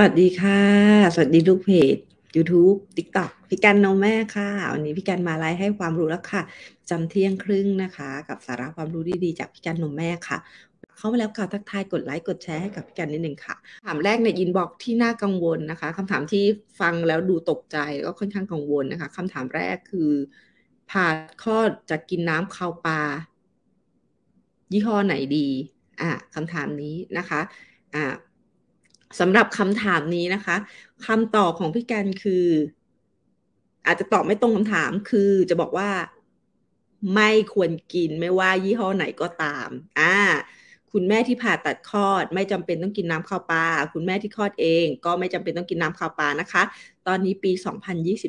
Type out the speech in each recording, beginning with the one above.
วัสดีค่ะ สวัสดีลูกเพจ YouTube TikTok พี่กันนมแม่ค่ะวันนี้พี่กันมาไลฟ์ให้ความรู้แล้วค่ะจำเที่ยงครึ่งนะคะ กับสาระความรู้ดีๆจากพี่กันนมแม่ค่ะ เข้ามาแล้วค่ะทักทายกดไลค์ กดแชร์ให้กับพี่กันนิดนึงค่ะ ถามแรกในอินบ็อกที่น่ากังวลนะคะคำถามที่ฟังแล้วดูตกใจก็ค่อนข้างกังวลนะคะคำถามแรกคือผ่าคลอดจะกินน้ำคาวปลายี่ห้อไหนดีอ่ะคำถามนี้นะคะอ่ะสำหรับคำถามนี้นะคะคำตอบของพี่แกนคือ อาจจะตอบไม่ตรงคำถามคือจะบอกว่าไม่ควรกินไม่ว่ายี่ห้อไหนก็ตามอ่าคุณแม่ที่ผ่าตัดคลอด ไม่จำเป็นต้องกินน้ำข้าวปลาคุณแม่ที่คลอดเอง ก็ไม่จำเป็นต้องกินน้ำข้าวปลานะคะ ตอนนี้ปี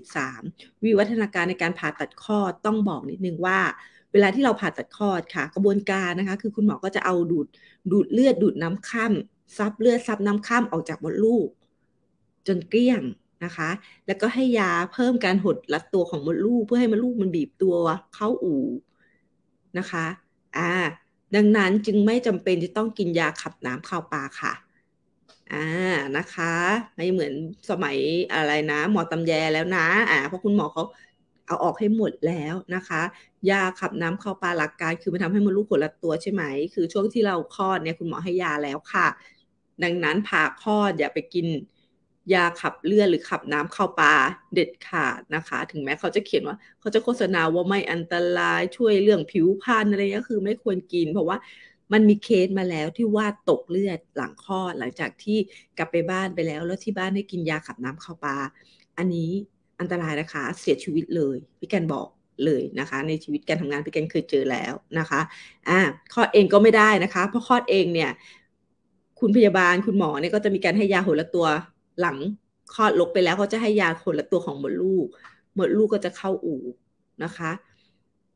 2023 วิวัฒนาการในการผ่าตัดคลอดต้องบอกนิดนึงว่า เวลาที่เราผ่าตัดคลอดค่ะ กระบวนการนะคะ คือคุณหมอก็จะเอาดูดดูดเลือดดูดน้ำค่ซับเลือดซับน้ำข้ามออกจากมดลูกจนเกลี้ยงนะคะ แล้วก็ให้ยาเพิ่มการหดรัดตัวของมดลูกเพื่อให้มดลูกมันบีบตัว เข้าอู่นะคะ อ่า ดังนั้นจึงไม่จำเป็นจะต้องกินยาขับน้ำข้าวปลาค่ะ อ่านะคะ ไม่เหมือนสมัยอะไรนะ หมอตำแยแล้วนะ อ่า เพราะคุณหมอเขาเอาออกให้หมดแล้วนะคะ ยาขับน้ำเข้าปลาหลักการคือมันทาให้มนลูกผลละตัวใช่ไหมคือช่วงที่เราคลอดเนี่ยคุณหมอให้ยาแล้วค่ะ ดังนั้นผ่าคลอดอย่าไปกิน ยาขับเลือดหรือขับน้ำเข้าปลาเด็ดขาดนะคะ ถึงแม้เขาจะเขียนว่า เขาจะโฆษณาว่าไม่อันตรายช่วยเรื่องผิวพรรณอะไรก็คือ ไม่ควรกิน เพราะว่ามันมีเคสมาแล้วที่ว่าตกเลือดหลังคลอดหลังจากที่กลับไปบ้านไปแล้ว แล้วที่บ้านให้กินยาขับน้ำเข้าปลาอันนี้อันตรายนะคะเสียชีวิตเลยพี่แกนบอกเลยนะคะ ในชีวิตการทำงานพี่แกนเคยเจอแล้วนะคะอ่าคลอดเองก็ไม่ได้นะคะเพราะคลอดเองเนี่ยคุณพยาบาลคุณหมอเนี่ยก็จะมีการให้ยาหดละตัวหลังคลอดลกไปแล้วเขาจะให้ยาหดละตัวของมดลูกมดลูกก็จะเข้าอู่นะคะ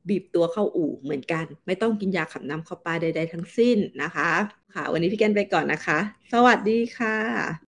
บีบตัวเข้าอู่เหมือนกัน ไม่ต้องกินยาขับน้ำขับปใด ๆ ทั้งสิ้นนะคะ ค่ะ วันนี้พี่แกนไปก่อนนะคะ สวัสดีค่ะ